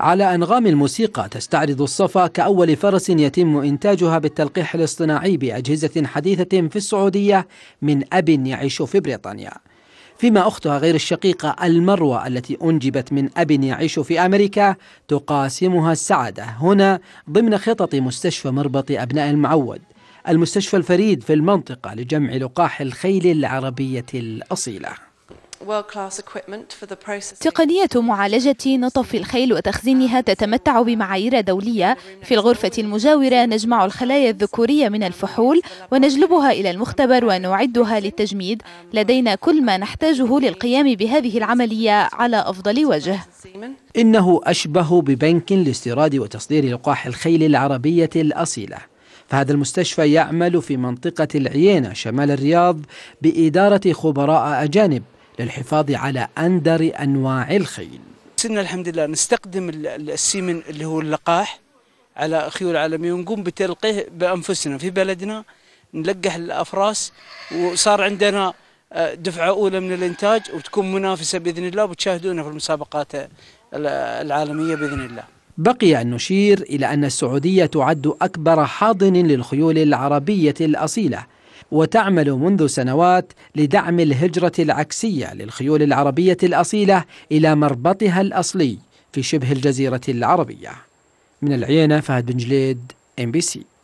على أنغام الموسيقى تستعرض الصفا كأول فرس يتم إنتاجها بالتلقيح الاصطناعي بأجهزة حديثة في السعودية من أب يعيش في بريطانيا فيما أختها غير الشقيقة المروة التي أنجبت من أب يعيش في أمريكا تقاسمها السعادة هنا ضمن خطط مستشفى مربط أبناء المعود المستشفى الفريد في المنطقة لجمع لقاح الخيل العربية الأصيلة تقنية معالجة نطف الخيل وتخزينها تتمتع بمعايير دولية في الغرفة المجاورة نجمع الخلايا الذكورية من الفحول ونجلبها إلى المختبر ونعدها للتجميد لدينا كل ما نحتاجه للقيام بهذه العملية على أفضل وجه إنه أشبه ببنك لاستيراد وتصدير لقاح الخيل العربية الأصيلة فهذا المستشفى يعمل في منطقة العيينة شمال الرياض بإدارة خبراء أجانب للحفاظ على أندر أنواع الخيل صرنا الحمد لله نستخدم السيمن اللي هو اللقاح على خيول عالمية ونقوم بتلقيه بأنفسنا في بلدنا نلقح الأفراس وصار عندنا آه، دفعة أولى من الإنتاج وتكون منافسة بإذن الله وتشاهدونا في المسابقات العالمية بإذن الله بقي أن نشير إلى أن السعودية تعد أكبر حاضن للخيول العربية الأصيلة وتعمل منذ سنوات لدعم الهجرة العكسية للخيول العربية الأصيلة إلى مربطها الأصلي في شبه الجزيرة العربية من العينة فهد بن جليد MBC